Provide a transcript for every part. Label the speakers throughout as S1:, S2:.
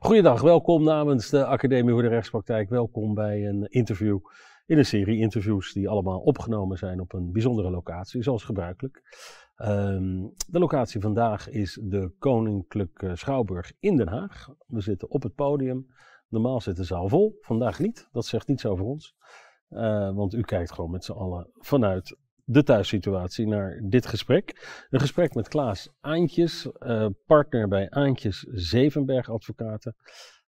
S1: Goedendag, welkom namens de Academie voor de Rechtspraktijk. Welkom bij een interview in een serie interviews die allemaal opgenomen zijn op een bijzondere locatie, zoals gebruikelijk. Ehm, de locatie vandaag is de Koninklijke Schouwburg in Den Haag. We zitten op het podium. Normaal zit de zaal vol, vandaag niet. Dat zegt niets over ons. Eh, want u kijkt gewoon met z'n allen vanuit de thuissituatie naar dit gesprek. Een gesprek met Klaas Aantjes, eh, partner bij Aantjes Zevenberg Advocaten.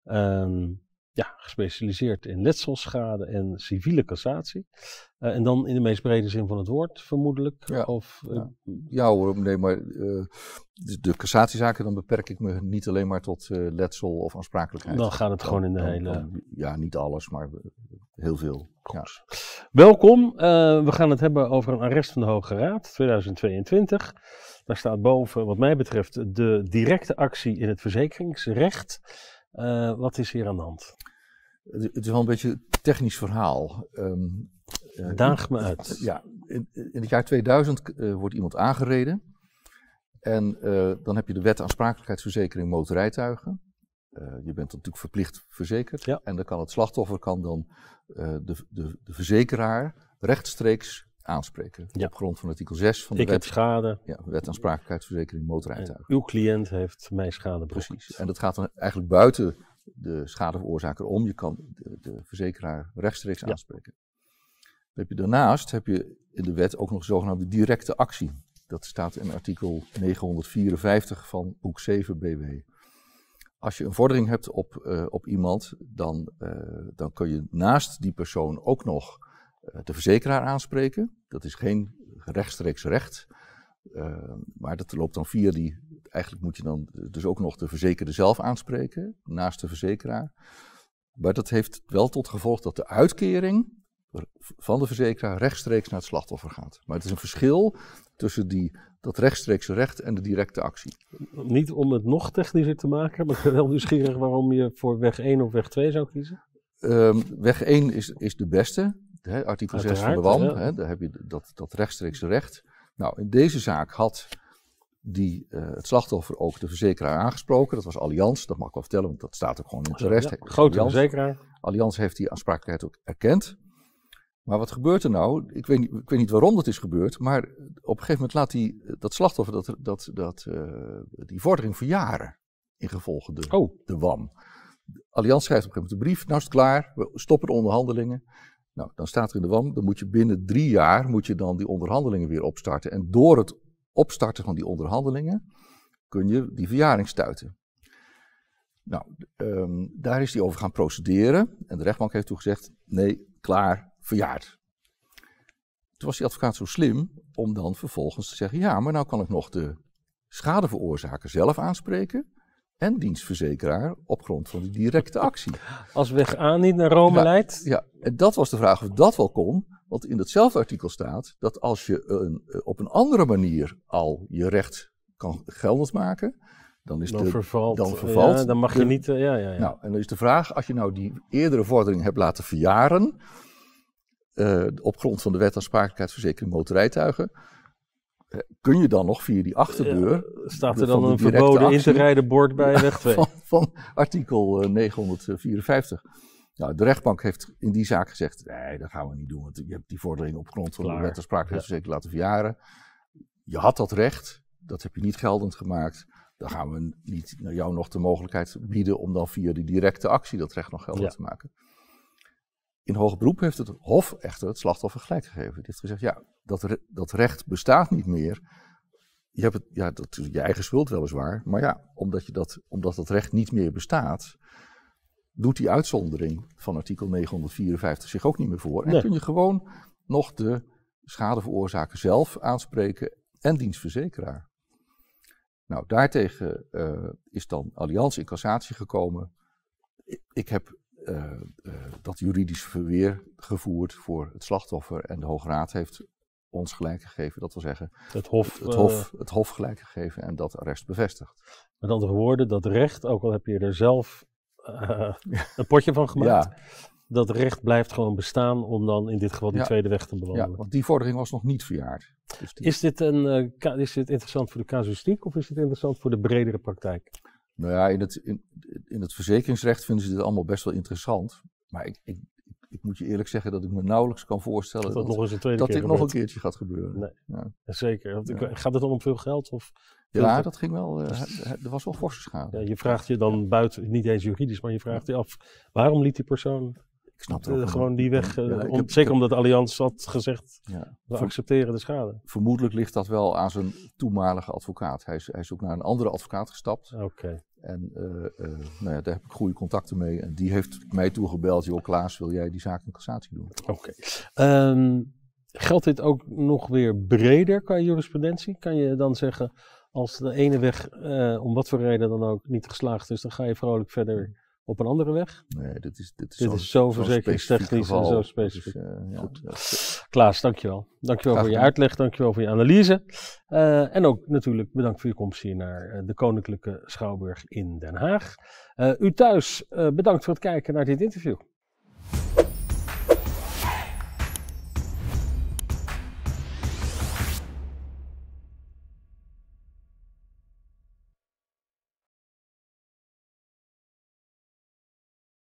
S1: Ehm, ja, gespecialiseerd in letselschade en civiele cassatie. Eh, en dan in de meest brede zin van het woord, vermoedelijk. Ja, of, uh,
S2: ja. hoor, nee, maar de cassatiezaken, dan beperk ik me niet alleen maar tot letsel of aansprakelijkheid. Dan gaat het gewoon in de hele... ja, niet alles, maar heel veel. Ja.
S1: Welkom. Eh, we gaan het hebben over een arrest van de Hoge Raad 2022. Daar staat boven, wat mij betreft, de directe actie in het verzekeringsrecht. Eh, wat is hier aan de hand?
S2: Het is wel een beetje een technisch verhaal. Ehm, eh, Daag me uit. Ja, in, in, het jaar 2000 wordt iemand aangereden. En dan heb je de wet aansprakelijkheidsverzekering motorrijtuigen. Eh, je bent natuurlijk verplicht verzekerd. En dan kan het slachtoffer kan dan eh, de, de, de verzekeraar rechtstreeks aanspreken. Op grond van artikel 6 van de ik Heb schade. Ja, wet aansprakelijkheidsverzekering motorrijtuigen. En uw cliënt heeft mij schade Precies. En dat gaat dan eigenlijk buiten de schadeveroorzaker om. Je kan de, de verzekeraar rechtstreeks aanspreken. heb je daarnaast heb je in de wet ook nog zogenaamde directe actie. Dat staat in artikel 954 van boek 7 BW. Als je een vordering hebt op, eh, op iemand, dan, eh, dan kun je naast die persoon ook nog eh, de verzekeraar aanspreken. Dat is geen rechtstreeks recht, maar dat loopt dan via die. Eigenlijk moet je dan dus ook nog de verzekerde zelf aanspreken, naast de verzekeraar. Maar dat heeft wel tot gevolg dat de uitkering van de verzekeraar rechtstreeks naar het slachtoffer gaat. Maar het is een verschil tussen die, dat rechtstreekse recht en de directe actie.
S1: Niet om het nog technischer te maken, maar ik ben wel nieuwsgierig waarom je voor weg 1 of weg 2 zou kiezen.
S2: Ehm, weg 1 is, is de beste, hè, artikel Uiteraard, 6 van de WAM, hè, daar heb je dat, dat rechtstreekse recht. Nou, in deze zaak had die, eh, het slachtoffer ook de verzekeraar aangesproken. Dat was Allianz, dat mag ik wel vertellen, want dat staat ook gewoon in het rest. Ja, grote verzekeraar. Allianz heeft die aansprakelijkheid ook erkend. Maar wat gebeurt er nou? Ik weet, niet, ik weet niet waarom dat is gebeurd, maar op een gegeven moment laat die, eh, dat slachtoffer dat, dat, dat, eh, die vordering verjaren. In gevolge de, oh. de WAM. De Allianz schrijft op een gegeven moment de brief, nou is het klaar, we stoppen de onderhandelingen. Nou, dan staat er in de WAM, dan moet je binnen drie jaar moet je dan die onderhandelingen weer opstarten. En door het opstarten van die onderhandelingen kun je die verjaring stuiten. Nou, ehm, daar is hij over gaan procederen. En de rechtbank heeft toen gezegd, nee, klaar, verjaard. Toen was die advocaat zo slim om dan vervolgens te zeggen: ja, maar nou kan ik nog de schadeveroorzaker zelf aanspreken. En dienstverzekeraar op grond van die directe actie. Als weg aan niet naar Rome leidt. Ja, en dat was de vraag of dat wel kon. Want in datzelfde artikel staat dat als je een, eh, op een andere manier al je recht kan geldend maken, dan is dan de, vervalt, dan vervalt. dan mag je niet. Eh, ja, ja, ja. Nou, en dan is de vraag: als je nou die eerdere vordering hebt laten verjaren, eh, op grond van de wet aansprakelijkheidsverzekering motorrijtuigen, eh, kun je dan nog via die achterdeur... Eh, staat er dan een verboden in te rijden bord bij weg 2? Van, artikel 954. Nou, de rechtbank heeft in die zaak gezegd, nee, dat gaan we niet doen, want je hebt die vordering op grond van de wet aansprakelijkheidsverzekering laten verjaren. Je had dat recht, dat heb je niet geldend gemaakt dan gaan we niet jou nog de mogelijkheid bieden om dan via die directe actie dat recht nog geldend te maken. In hoge beroep heeft het Hof echter het slachtoffer gelijk gegeven. Die heeft gezegd: ja, dat, dat recht bestaat niet meer. Je hebt het, ja, dat je eigen schuld weliswaar. Maar ja, omdat, je dat, omdat dat recht niet meer bestaat, doet die uitzondering van artikel 954 zich ook niet meer voor. En kun je gewoon nog de schadeveroorzaker zelf aanspreken en dienstverzekeraar. Nou, daartegen uh, is dan Allianz in cassatie gekomen. ik heb eh, eh, dat juridisch verweer gevoerd voor het slachtoffer. En de Hoge Raad heeft ons gelijk gegeven, dat wil zeggen het Hof, het, hof, eh, het hof gelijk gegeven en dat arrest
S1: bevestigd. Met andere woorden, dat recht, ook al heb je er zelf een potje van gemaakt, dat recht blijft gewoon bestaan om dan in dit geval die tweede weg te bewandelen. Ja, want die vordering was nog niet verjaard. Dus is, dit een, is dit interessant voor de casuïstiek of is dit interessant voor de bredere praktijk?
S2: Nou ja, in het, in, in het verzekeringsrecht vinden ze dit allemaal best wel interessant. Maar ik, ik, ik moet je eerlijk zeggen dat ik me nauwelijks kan voorstellen dat, dat, nog eens een tweede dat keer dit nog een keertje gaat gebeuren. Nee.
S1: Ja. Zeker. Want, Gaat het dan om veel geld? Of ja, dat ging wel. Eh, er was wel forse schade. Ja, je vraagt je dan buiten, niet eens juridisch, maar je vraagt je af waarom liet die persoon ik snap het eh, gewoon die weg. Eh,
S2: zeker omdat de Allianz had gezegd, ja. we accepteren de schade. Vermoedelijk ligt dat wel aan zijn toenmalige advocaat. Hij is, hij ook naar een andere advocaat gestapt. Oké. En eh, nou ja, daar heb ik goede contacten mee. En die heeft mij toegebeld, joh Klaas, wil jij die zaak in cassatie doen? Oké. Ehm, geldt dit
S1: ook nog weer breder qua jurisprudentie? Kan je dan zeggen, als de ene weg, om wat voor reden dan ook, niet geslaagd is, dan ga je vrolijk verder hmm op een andere weg? Nee, dit is, dit is, dit zo, is zo, verzekeringstechnisch en zo dus, specifiek. Eh, ja. Eh, Klaas, dankjewel. Dankjewel voor je uitleg, dankjewel voor je analyse. Eh, en ook natuurlijk bedankt voor je komst hier naar de Koninklijke Schouwburg in Den Haag. u thuis, bedankt voor het kijken naar dit interview.